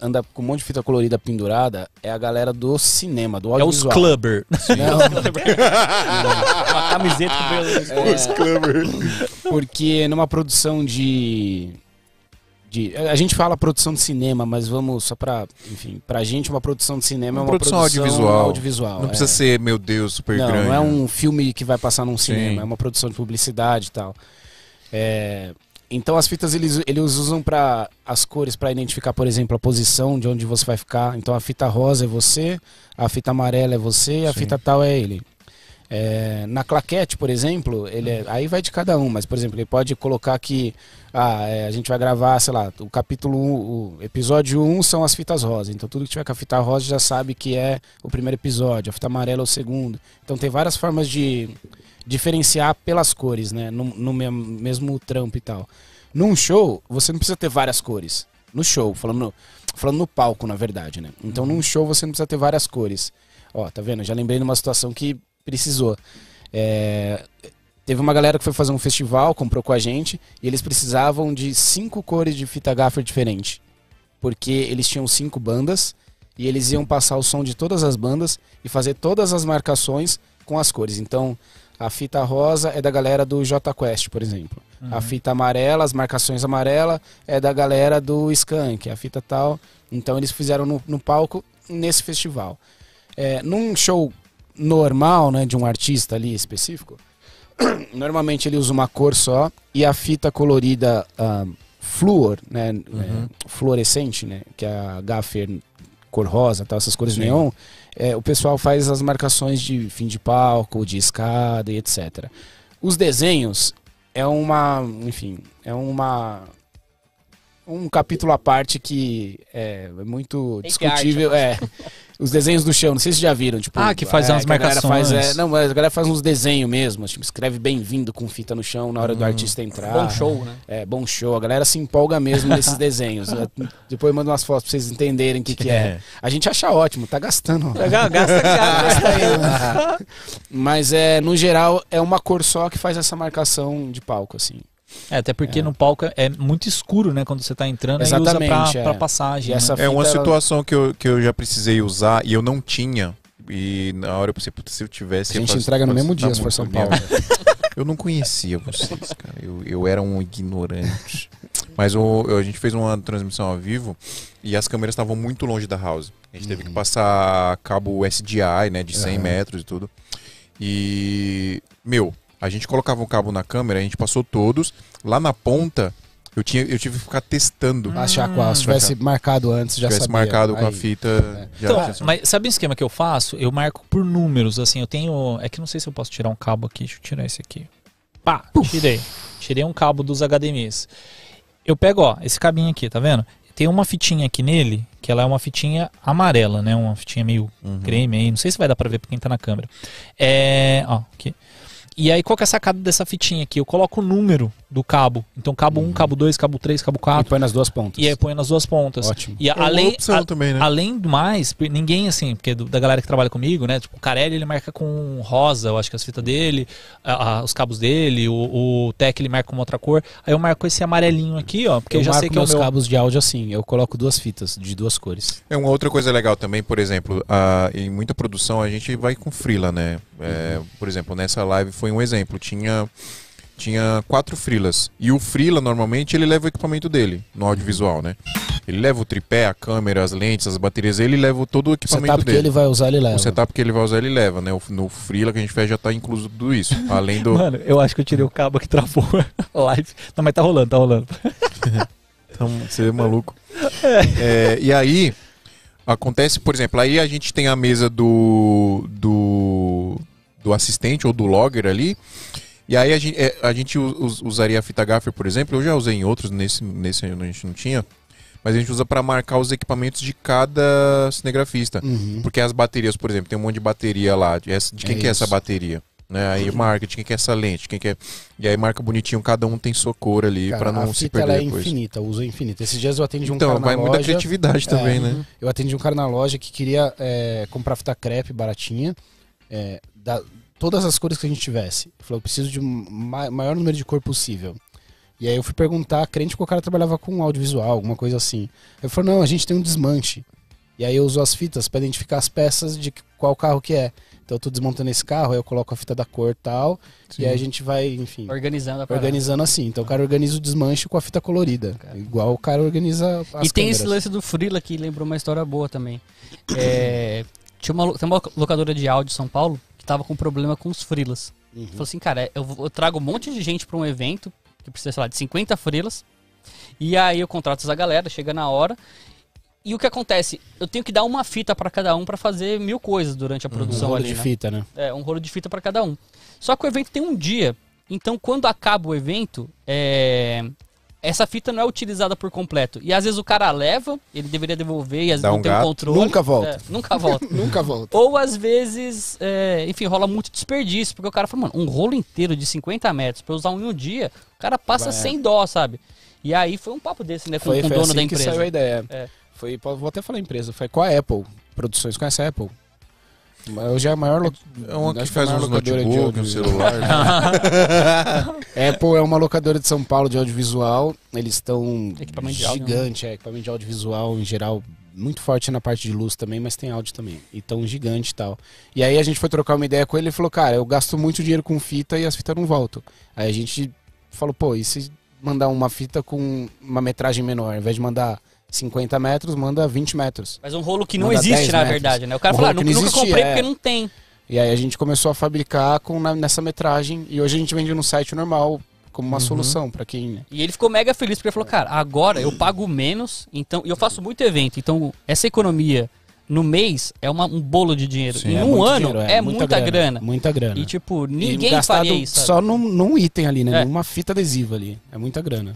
anda com um monte de fita colorida pendurada é a galera do cinema, do audiovisual. É os clubber. Não, é não. camiseta é, Os clubber. Porque numa produção de... De, a gente fala produção de cinema, mas vamos só para, enfim, pra gente uma produção de cinema é uma é uma produção, produção audiovisual. audiovisual. Não precisa é. ser, meu Deus, super não, grande. Não é um filme que vai passar num cinema, Sim. é uma produção de publicidade e tal. É, então as fitas eles, eles usam para as cores para identificar, por exemplo, a posição de onde você vai ficar. Então a fita rosa é você, a fita amarela é você e a Sim. fita tal é ele. É, na claquete, por exemplo, ele é, uhum. aí vai de cada um, mas por exemplo, ele pode colocar que ah, é, a gente vai gravar, sei lá, o capítulo 1, o episódio 1 são as fitas rosa. Então tudo que tiver com a fita rosa já sabe que é o primeiro episódio, a fita amarela é o segundo. Então tem várias formas de diferenciar pelas cores, né? No, no mesmo, mesmo trampo e tal. Num show, você não precisa ter várias cores. No show, falando no, falando no palco, na verdade, né? Então num uhum. show você não precisa ter várias cores. Ó, tá vendo? já lembrei de uma situação que precisou. É, teve uma galera que foi fazer um festival, comprou com a gente, e eles precisavam de cinco cores de fita gaffer diferente. Porque eles tinham cinco bandas, e eles iam passar o som de todas as bandas e fazer todas as marcações com as cores. Então, a fita rosa é da galera do J Quest, por exemplo. Uhum. A fita amarela, as marcações amarela, é da galera do Skank. A fita tal. Então eles fizeram no, no palco nesse festival. É, num show normal, né, de um artista ali específico, normalmente ele usa uma cor só e a fita colorida ah, né, é, uhum. é, fluorescente, né, que a Gaffer cor rosa, tal, essas cores Sim. neon, é, o pessoal faz as marcações de fim de palco, de escada e etc. Os desenhos é uma, enfim, é uma um capítulo à parte que é, é muito discutível, né? é. Os desenhos do chão, não sei se já viram. Tipo, ah, que faz é, umas marcações. Faz, é, não, mas a galera faz uns desenhos mesmo. Tipo, escreve bem-vindo com fita no chão na hora hum. do artista entrar. Bom show, né? É, bom show. A galera se empolga mesmo nesses desenhos. Eu, depois eu mando umas fotos pra vocês entenderem o que, que é. é. A gente acha ótimo, tá gastando. Gasta, gasta, Mas é, no geral, é uma cor só que faz essa marcação de palco, assim. É, até porque é. no palco é muito escuro, né? Quando você está entrando, Exatamente, aí usa pra, é. pra passagem. Né? é uma situação ela... que, eu, que eu já precisei usar e eu não tinha. E na hora eu pensei, se eu tivesse... A gente faz, entrega faz, no mesmo dia, se for São tá Paulo. Né? Eu não conhecia vocês, cara. Eu, eu era um ignorante. Mas o, a gente fez uma transmissão ao vivo e as câmeras estavam muito longe da house. A gente uhum. teve que uhum. passar cabo SDI, né? De 100 uhum. metros e tudo. E, meu, a gente colocava um cabo na câmera, a gente passou todos. Lá na ponta, eu, tinha, eu tive que ficar testando. Achar qual. Se tivesse marcado antes, já sabia tivesse sabia. marcado Aí. com a fita. É. então, mas sabe o esquema que eu faço? Eu marco por números, assim. Eu tenho. É que não sei se eu posso tirar um cabo aqui. Deixa eu tirar esse aqui. Pá, tirei. Tirei um cabo dos HDMIs. Eu pego, ó, esse cabinho aqui, tá vendo? tem uma fitinha aqui nele, que ela é uma fitinha amarela, né? Uma fitinha meio uhum. creme aí. Não sei se vai dar pra ver pra quem tá na câmera. É. Ó, aqui. E aí, qual que é a sacada dessa fitinha aqui? Eu coloco o número do cabo. Então, cabo uhum. 1, cabo 2, cabo 3, cabo 4. E põe nas duas pontas. E aí, põe nas duas pontas. Ótimo. E é além, a, também, né? além do mais, ninguém assim, porque é do, da galera que trabalha comigo, né? Tipo, o Carelli, ele marca com rosa, eu acho que as fitas dele, a, a, os cabos dele, o, o Tec, ele marca com outra cor. Aí eu marco esse amarelinho aqui, ó, porque eu, eu já sei que é os meu... cabos de áudio assim, eu coloco duas fitas de duas cores. É uma outra coisa legal também, por exemplo, a, em muita produção a gente vai com frila, né? Uhum. por exemplo, nessa live foi um exemplo, tinha tinha quatro frilas. E o frila, normalmente, ele leva o equipamento dele no audiovisual, né? Ele leva o tripé, a câmera, as lentes, as baterias, ele leva todo o equipamento dele. O setup que ele vai usar, ele leva. O setup que ele vai usar, ele leva, né? No frila que a gente fez já tá incluso tudo isso. Além do. Mano, eu acho que eu tirei o cabo que travou a live. Não, mas tá rolando, tá rolando. então, você é maluco. É. É, e aí, acontece, por exemplo, aí a gente tem a mesa do. do do assistente ou do logger ali. E aí a gente, é, a gente usaria a fita gaffer, por exemplo. Eu já usei em outros, nesse, nesse a gente não tinha. Mas a gente usa para marcar os equipamentos de cada cinegrafista. Uhum. Porque as baterias, por exemplo, tem um monte de bateria lá. De, de quem é que é essa bateria? Né? Aí uhum. marca de quem que é essa lente, quem que é... E aí marca bonitinho, cada um tem sua cor ali para não se perder. A fita é depois. infinita, uso é infinito. Esses dias eu atendi um então, cara na loja... Então, vai muita criatividade também, é, né? Uhum. Eu atendi um cara na loja que queria é, comprar fita crepe baratinha é, da, todas as cores que a gente tivesse. Ele falou, eu preciso de ma maior número de cor possível. E aí eu fui perguntar, crente que o cara trabalhava com audiovisual, alguma coisa assim. Ele falou, não, a gente tem um desmanche. E aí eu uso as fitas para identificar as peças de qual carro que é. Então eu tô desmontando esse carro, aí eu coloco a fita da cor tal, Sim. e aí a gente vai, enfim. Organizando a parada. Organizando assim. Então o cara organiza o desmanche com a fita colorida. Cara. Igual o cara organiza as E tem câmeras. esse lance do Frila que lembrou uma história boa também. É, tinha uma, tem uma locadora de áudio em São Paulo que tava com problema com os frilas. Uhum. Falou assim, cara, eu, eu, trago um monte de gente para um evento, que precisa, sei lá, de 50 frilas. E aí eu contrato essa galera, chega na hora. E o que acontece? Eu tenho que dar uma fita para cada um para fazer mil coisas durante a produção um rolo ali, de né? fita, né? É, um rolo de fita para cada um. Só que o evento tem um dia. Então, quando acaba o evento, é essa fita não é utilizada por completo. E às vezes o cara leva, ele deveria devolver e às vezes um não tem o controle. Nunca volta. É, nunca volta. nunca volta. Ou às vezes, é, enfim, rola muito desperdício, porque o cara fala, mano, um rolo inteiro de 50 metros pra usar um em um dia, o cara passa é. sem dó, sabe? E aí foi um papo desse, né, com, foi, com o dono assim da empresa. Foi saiu a ideia. É. Foi, vou até falar empresa, foi com a Apple Produções, conhece a Apple? Hoje é a maior É uma que é faz uns notebook, um celular. Né? Apple é uma locadora de São Paulo de audiovisual. Eles estão né? gigante, é, equipamento de audiovisual em geral muito forte na parte de luz também, mas tem áudio também. Então, gigante e tal. E aí a gente foi trocar uma ideia com ele, e falou, cara, eu gasto muito dinheiro com fita e as fitas não voltam. Aí a gente falou, pô, e se mandar uma fita com uma metragem menor, ao invés de mandar 50 metros, manda 20 metros. Mas um rolo que não existe, na verdade, né? O cara um fala, ah, nunca, existia, comprei porque é. não tem. E aí a gente começou a fabricar com, na, nessa metragem. E hoje a gente vende no site normal, como uma uhum. solução para quem. Né? E ele ficou mega feliz porque ele falou, cara, agora eu pago menos, então e eu faço muito evento, então essa economia no mês é uma, um bolo de dinheiro. Sim, em é um ano dinheiro, é, é, muita, muita grana, grana, Muita grana. E tipo ninguém e faria isso. Sabe? Só num, num, item ali, né? É. Numa fita adesiva ali, é muita grana.